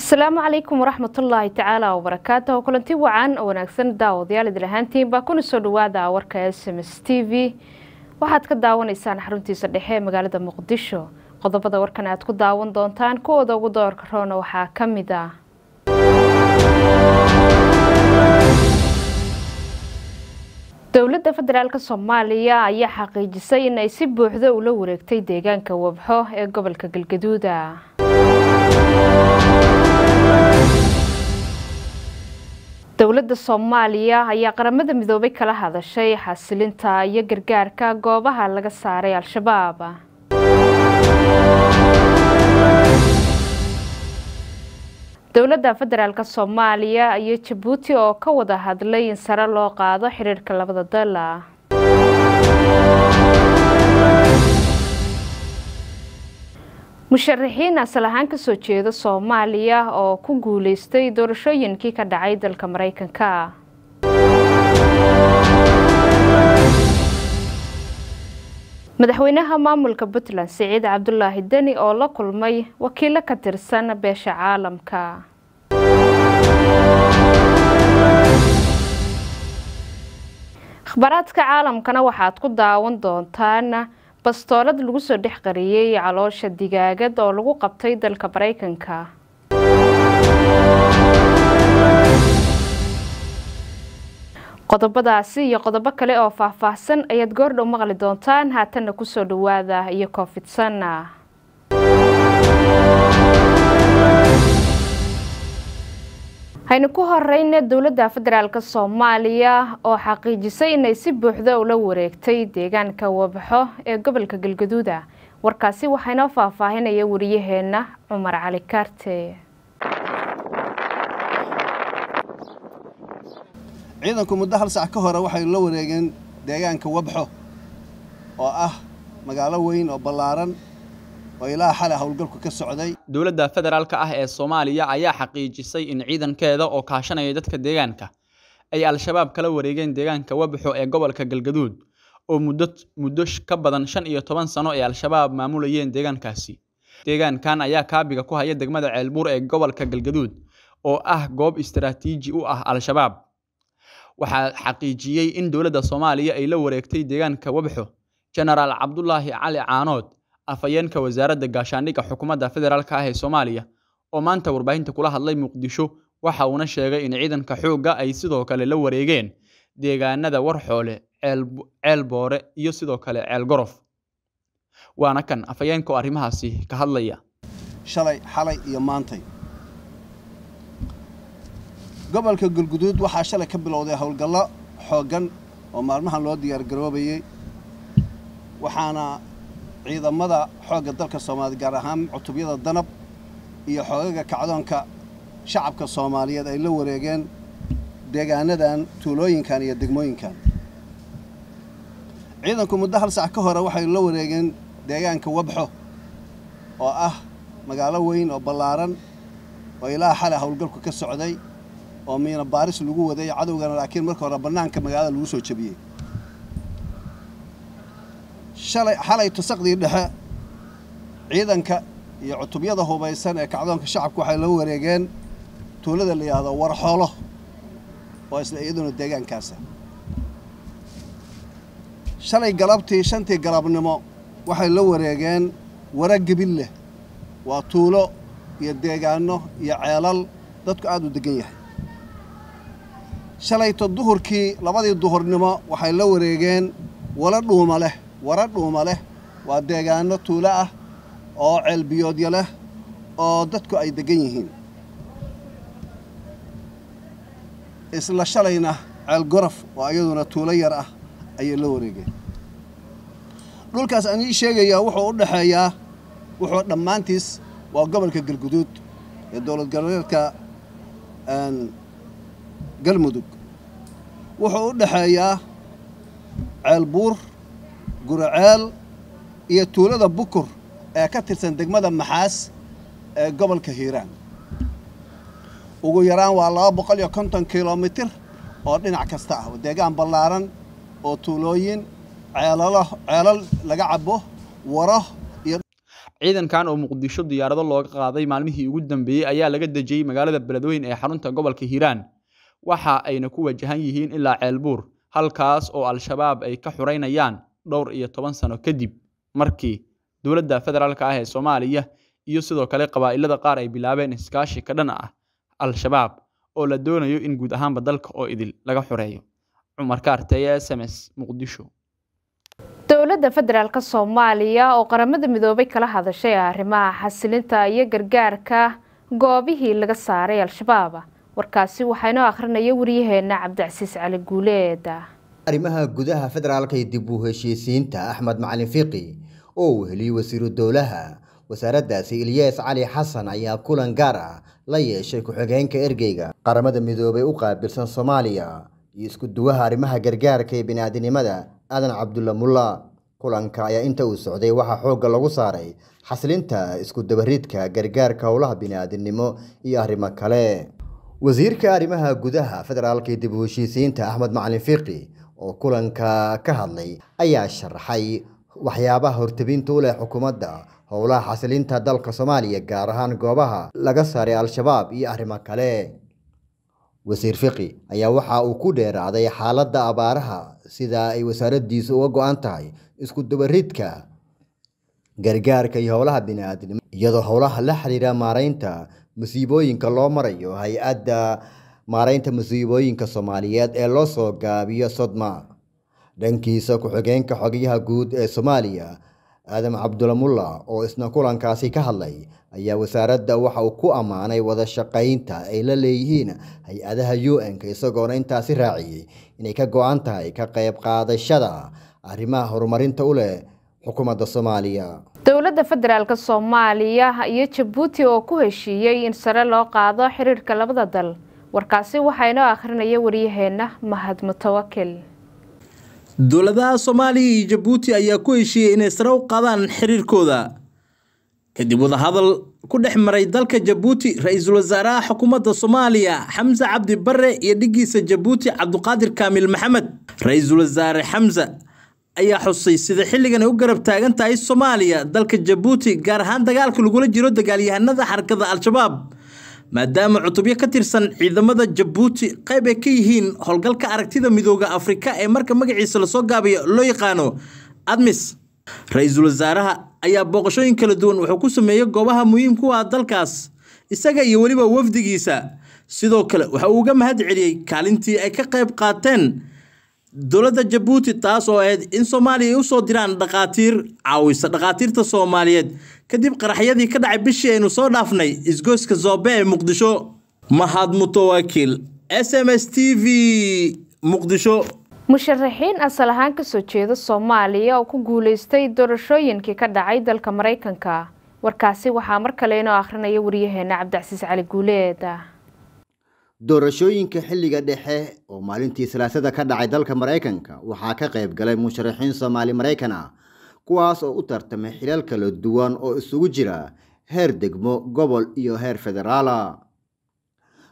asalaamu calaykum waraxmatullaahi tacaala wabarakaatu kulanti wacan oo wanaagsan daawadayaal idin baa kuna soo dhawaada warka s m s t v waxaad ka daawanaysaan xaruntiisa dhexe ee magaalada muqdisho qodobada warkan aad ku daawan doontaan kuwooda ugu doorka roona waxaa ka mid ah dowladda federaalk soomaaliya ayaa xaqiijisay inay si buuxda ula wareegtay deegaanka wabxo ee gobolka galgaduuda dowladda soomaaliya ayaa qaramada midoobay kala hadashay xasilinta iyo gargaarka goobaha laga saaray al-shabaab dowladda federaalk soomaaliya iyo jabuuti oo ka wada hadlay in sare loo qaado xiriirka labada dal musharaxiin asal ahaan kasoo jeeda soomaaliya oo ku guuleystay doorashooyinkii ka dhacay dalka maraykanka madaxweynaha maamulka puntland siciid cabdulaahi deni oo la kulmay wakiilo ka tirsan beesha caalamka akhbaaraadka caalamkana waxaad ku daawan doontaan bastoolad lagu soo dhex qariyey caloosha digaagad oo lagu qabtay dalka maraykanka qodobadaasi iyo qodobo kale oo faahfaahsan ayaad goordhow maqli doontaan haatanna kusoo dhawaada iyo koofidsan haynu ku horeyna dowladda federaalk soomaaliya oo xaqiijisay inay si buuxda ula wareegtay deegaanka wabxo ee gobolka galgaduuda warkaasi waxaynoo faahfaahinaya wariyaheenna cumar cali kaarte ciidanku muddo hal sac ka hore waxay la wareegeen deegaanka wabxo oo ah magaalo weyn oo ballaaran oo ilaa xalay ah howlgalku ka socday dowladda federaalka ah ee soomaaliya ayaa xaqiijisay in ciidankeeda oo kaashanaya dadka deegaanka ay al-shabaab kala wareegeen deegaanka webxo ee gobolka galgaduud oo muddo muddo ka badan shan iyo toban sano ay al-shabaab maamulayeen deegaankaasi deegaankan ayaa kaabiga ku haya degmada ceelbuur ee gobolka galgaduud oo ah goob istaraatiiji u ah al-shabaab waxaa xaqiijiyey in dowladda soomaaliya ay la wareegtay deegaanka webxo jenaraal cabdulaahi cali caanood afhayeenka wasaaradda gaashaandhigga xukuumadda federaalka ah ee soomaaliya oo maanta warbaahinta kula hadlay muqdisho waxa uuna sheegay in ciidanka xoogga ay sidoo kale la wareegeen deegaanada warxoole ceel boore iyo sidoo kale ceel gorof waana kan afhayeenka oo arrimahaasi ka hadlaya shalay xalay iyo maantay gobolka galguduud waxaa shalay ka bilowday howlgallo xooggan oo maalmahan loo diyaargaroobayey waxaana ciidamada xoogga dalka soomaaliya gaar ahaan cutubyada danab iyo xoogaga kacdoonka shacabka soomaaliyeed ay la wareegeen deegaanadan tuulooyinkan iyo degmooyinkan ciidanku muddo hal sac ka hore waxay la wareegeen deegaanka wabxo oo ah magaalo weyn oo ballaaran oo ilaa xale ah howlgalku ka socday oo miina baaris lagu waday cadowgana laakiin marka hore bannaanka magaalada lagu soo jabiyey shalay xalay tusaqdii dhexe ciidanka iyo cutubyada hubaysan ee kacdoonka shacabka waxay loo wareegeen tuulada la yidhaahdo warxoolo oo isla iyaduna deegaankaasa shalay galabtii shantii galabnimo waxay la wareegeen wara gebin leh waa tuulo iyo deegaano iyo ceelal dadku aad u degan yahay shalayto duhurkii labadii duhurnimo waxay la wareegeen wala dhuuma leh wara dhuuma leh waa deegaano tuulo ah oo ceelbiyoodya leh oo dadku ay deggan yihiin isla shalayna ceelgorof oo iyaduna tuulo yar ah ayaa la wareegay dhulkaas aan ii sheegayaa wuxuu u dhexeeyaa wuxuu dhammaantiis waa gobolka galguduud ee dowlad goboleedka galmudug wuxuu u dhexeeyaa ceelbuur guraceel iyo tuulada bukur ee ka tirsan degmada maxaas ee gobolka hiiraan ugu yaraan waa laba boqol iyo konton kilomitir oo dhinac kasta ah deegaan ballaaran oo tuulooyin ceelalo ceelal laga cabo waro ciidankan oo muqdisho diyaarado looga qaaday maalmihii ugu dambeeyey ayaa laga dejiyey magaalada beledweyn ee xarunta gobolka hiiraan waxa ayna ku wajahan yihiin ilaa ceelbuur halkaas oo al-shabaab ay ka xuraynayaan dhowr iyo toban sano kadib markii dowladda federaalka ah ee soomaaliya iyo sidoo kale qabaa'ilada qaar ay bilaabeen iskaashi ka dhan ah al-shabaab oo la doonayo in guud ahaanba dalka oo idil laga xoreeyo cumar kaarteye s m s muqdisho dowladda federaalka soomaaliya oo qaramada midoobay kala hadashay arrimaha xasilinta iyo gargaarka goobihii laga saaray al-shabaab warkaasi waxaynoo akhrinaya waryaheena cabdicasiis cali guuleeda arrimaha gudaha federaalka iyo dib u heshiisiinta axmed macalin fiiqi oo uu heliyey wasiiru dowlaha wasaaraddaasi ilyas cali xasan ayaa kulan gaar ah la yeeshay ku-xigeenka ergeyga qaramada midoobay u qaabilsan soomaaliya iyo isku duwaha arrimaha gargaarka ee bini'aadinimada aadan cabdulla mulla kulanka ayaa inta uu socday waxaa xoogga lagu saaray xasilinta isku dabaridka gargaarka howlaha bini'aadinimo iyo arrimo kale wasiirka arrimaha gudaha federaalka iyo dib u heshiisiinta axmed macalin fiiqi oo kulanka ka hadlay ayaa sharaxay waxyaabaha hortabinta u leh xukuumadda howlaha xasilinta dalka soomaaliya gaar ahaan goobaha laga saaray al-shabaab iyo arrimo kale wasiir fiqi ayaa waxa uu ku dheeraaday xaaladda abaaraha sida ay wasaaraddiisu uga go-an tahay isku dubaridka gargaarka iyo howlaha bini-aadnimo iyadoo howlaha la xiriira maaraynta masiibooyinka loo marayo hay-adda maaraynta masiibooyinka soomaaliyeed ee loo soo gaabiyo sodma dhankiisa ku-xigeenka xogayaha guud ee soomaaliya aadam cabdulamulla oo isna kulankaasi ka hadlay ayaa wasaaradda waxa uu ku ammaanay wada shaqaynta ay la leeyihiin hay-adaha u n-ka isagoona intaasi raaciyey inay ka go-an tahay ka qayb qaadashada arrimaha horumarinta u leh xukuumadda soomaaliya dowladda federaalk soomaaliya iyo jabuuti oo ku heshiiyey in sare loo qaado xiriirka labada dal warkaasi waxaa inoo akhrinaya waryaheena mahad mutawakil dowladaha soomaaliya iyo jabuuti ayaa ku heshiiyey inay sare u qaadaan xiriirkooda kadib wadahadal ku dhex maray dalka jabuuti ra-iisul wasaaraha xukuumadda soomaaliya xamse cabdi barre iyo dhiggiisa jabuuti cabduqaadir kaamil maxamed ra-iisul wasaare xamse ayaa xusay sida xilligan ay u garab taagan tahay soomaaliya dalka jabuuti gaar ahaan dagaalka lagula jiro dagaalyahanada xarakada al-shabaab maadaama cutubyo ka tirsan ciidamada jabuuti qayb ay ka yihiin howlgalka aragtida midooda afrika ee marka magaciisa lasoo gaabayo loo yaqaano admis ra-iisul wasaaraha ayaa booqashooyin kala duwan wuxuu ku sameeyey goobaha muhiimku ah dalkaas isaga iyo weliba wafdigiisa sidoo kale waxa uu uga mahad celiyey kaalintii ay ka qayb qaateen dowladda jabuuti taas oo ahayd in soomaaliya ay u soo diraan dhakhaatiir caawisa dhaqaatiirta soomaaliyeed kadib qaraxyadii ka dhacay bishii aynu soo dhaafnay isgoyska zoobe ee muqdisho mahad mutawakiil s m s t v muqdisho musharaxiin asal ahaan kasoo jeeda soomaaliya oo ku guulaystay doorashooyinkii ka dhacay dalka maraykanka warkaasi waxaa mar kale inoo akhrinaya wariyaheena cabdicasiis cali guuleed doorashooyinka xilliga dhexe oo maalintii salaasada ka dhacay dalka maraykanka waxaa ka qayb galay musharaxiin soomaali maraykan ah kuwaas oo u tartamay xilal kala duwan oo isugu jira heer degmo gobol iyo heer federaala ah.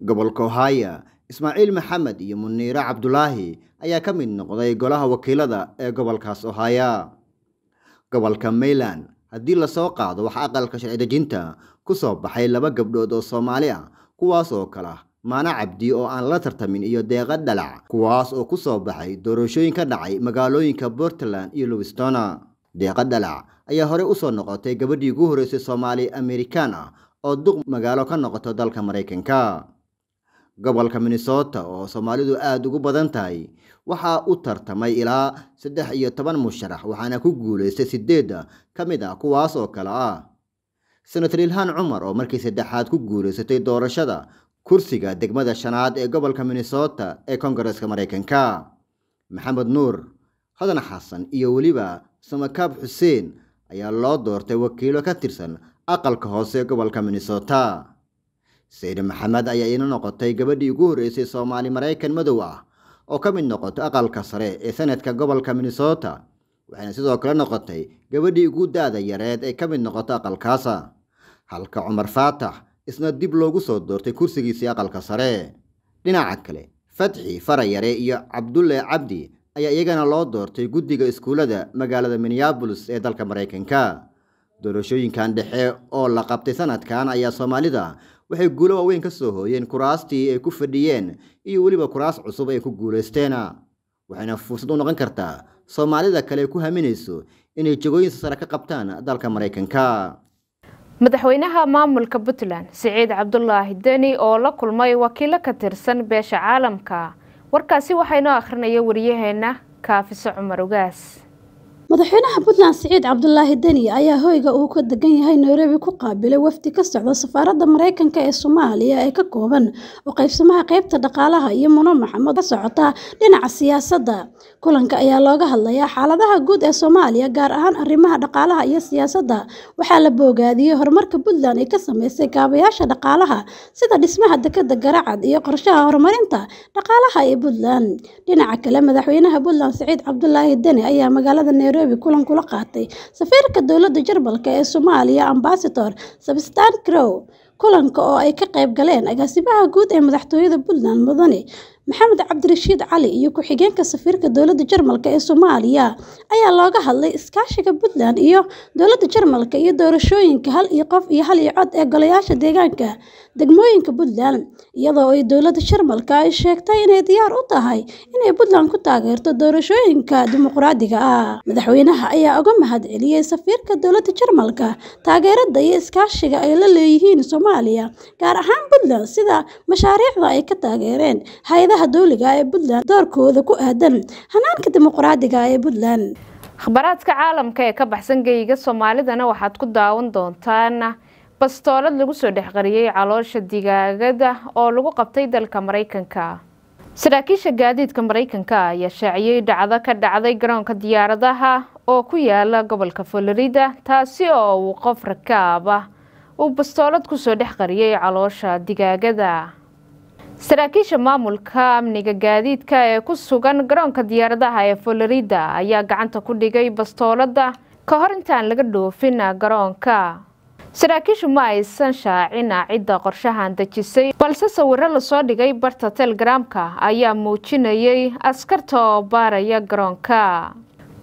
gobolka ohaya ismaaciil maxamed iyo muniiro cabdulaahi ayaa ka mid noqday golaha wakiilada ee gobolkaas ohaya gobolka maylan haddii lasoo qaado wax aqalka sharci dejinta ku soo baxay laba gabdhood oo soomaali ah kuwaas oo kale maana cabdi oo aan la tartamin iyo deeqa dhalac kuwaas oo ku soo baxay doorashooyin ka dhacay magaalooyinka portland iyo lowistona deeqa dhalac ayaa horey u soo noqotay gabadhii ugu horreysay soomaali amerikan ah oo duq magaalo ka noqoto dalka maraykanka gobolka minnesota oo soomaalidu aada ugu badan tahay waxaa u tartamay ilaa saddex iyo toban musharax waxaana ku guulaystay sideeda ka mid ah kuwaas oo kale ah senator ilhaan cumar oo markii saddexaad ku guulaysatay doorashada kursiga degmada shanaad ee gobolka minnesota ee kongareska maraykanka maxamed nuur hodan xasan iyo weliba samakaab xuseen ayaa loo doortay wakiilo ka tirsan aqalka hoose ee gobolka minnesota sayid maxamed ayaa iina noqotay gabadhii ugu horreysay soomaali maraykan madow ah oo ka mid noqotay aqalka sare ee sanadka gobolka minnesota waxayna sidoo kale noqotay gabadhii ugu da-da yareed ee ka mid noqota aqalkaasa halka cumar faatax isna dib loogu soo doortay kursigiisii aqalka sare dhinaca kale fatxi farayare iyo cabdulle cabdi ayaa iyagana loo doortay guddiga iskuullada magaalada minneabolis ee dalka maraykanka doorashooyinkan dhexe oo la qabtay sanadkan ayaa soomaalida waxay guulo waaweyn ka soo hooyeen kuraastii ay ku fadhiyeen iyo weliba kuraas cusub ay ku guulaysteena waxayna fursad u noqon kartaa soomaalida kale ku haminayso inay jagooyinsa sare ka qabtaan dalka maraykanka madaxweynaha maamulka puntland siciid cabdulaahi deni oo la kulmay wakiilo ka tirsan beesha caalamka warkaasi waxaynoo akhrinaya wariyaheenna kaafiso cumar ugaas madaxweynaha puntland siciid cabdulaahi deni ayaa hoyga uu ka degan yahay nairobi ku qaabilay wafdi ka socda safaaradda mareykanka ee soomaaliya ee ka kooban u qaybsamaha qaybta dhaqaalaha iyo muno maxamed ka socota dhinaca siyaasadda kulanka ayaa looga hadlayaa xaaladaha guud ee soomaaliya gaar ahaan arrimaha dhaqaalaha iyo siyaasadda waxaa la boogaadiyey horumarka puntland ay ka samaysay kaabayaasha dhaqaalaha sida dhismaha dekadda garacad iyo qorshaha horumarinta dhaqaalaha ee puntland dhinaca kale madaxweynaha puntland siciid cabdulaahi deni ayaa magaalada nairobi nairobi kulan kula qaatay safiirka dowladda jarmalka ee soomaaliya ambasador sabstan crow kulanka oo ay ka qayb galeen agaasimaha guud ee madaxtooyada puntland mudane maxamed cabdirashiid cali iyo ku-xigeenka safiirka dowladda jarmalka ee soomaaliya ayaa looga hadlay iskaashiga puntland iyo dowladda jarmalka iyo doorashooyinka hal iyo qof iyo hal iyo cod ee golayaasha deegaanka degmooyinka puntland iyadoo ay dowladda jarmalka ay sheegtay inay diyaar u tahay inay puntland ku taageerto doorashooyinka dimuqraadiga ah madaxweynaha ayaa uga mahad celiyey safiirka dowladda jarmalka taageerada iyo iskaashiga ay la leeyihiin soomaaliya gaar ahaan puntland sida mashaariicda ay ka taageereen hay-adaha dowliga ee puntland doorkooda ku aadan hanaanka dimuqraadiga ee puntland akhbaraadka caalamka ee ka baxsan geyiga soomaalidana waxaad ku daawan doontaan bastoolad lagu soo dhexqariyey caloosha digaagada oo lagu qabtay dalka maraykanka saraakiisha gaadiidka maraykanka ayaa shaaciyey dhacdo ka dhacday garoonka diyaaradaha oo ku yaala gobolka folorida taasi oo uu qof rakaabah uu bastoolad kusoo dhex qariyey caloosha digaagada saraakiisha maamulka amniga gaadiidka ee ku sugan garoonka diyaaradaha ee folorida ayaa gacanta ku dhigay bastoolada ka hor intaan laga dhoofin garoonka saraakiishu ma aysan shaacina cidda qorshahan dejisay balse sawiro lasoo dhigay barta telegaraamka ayaa muujinayay askarta oo baaraya garoonka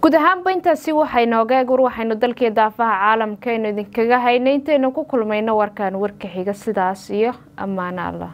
guud ahaanba intaasi waxayna ogaagwar waxaynu dalkii daafaha caalamka aynu idinkaga haynay intaynu ku kulmayno warkan warkaxiga sidaas iyo ammaano allah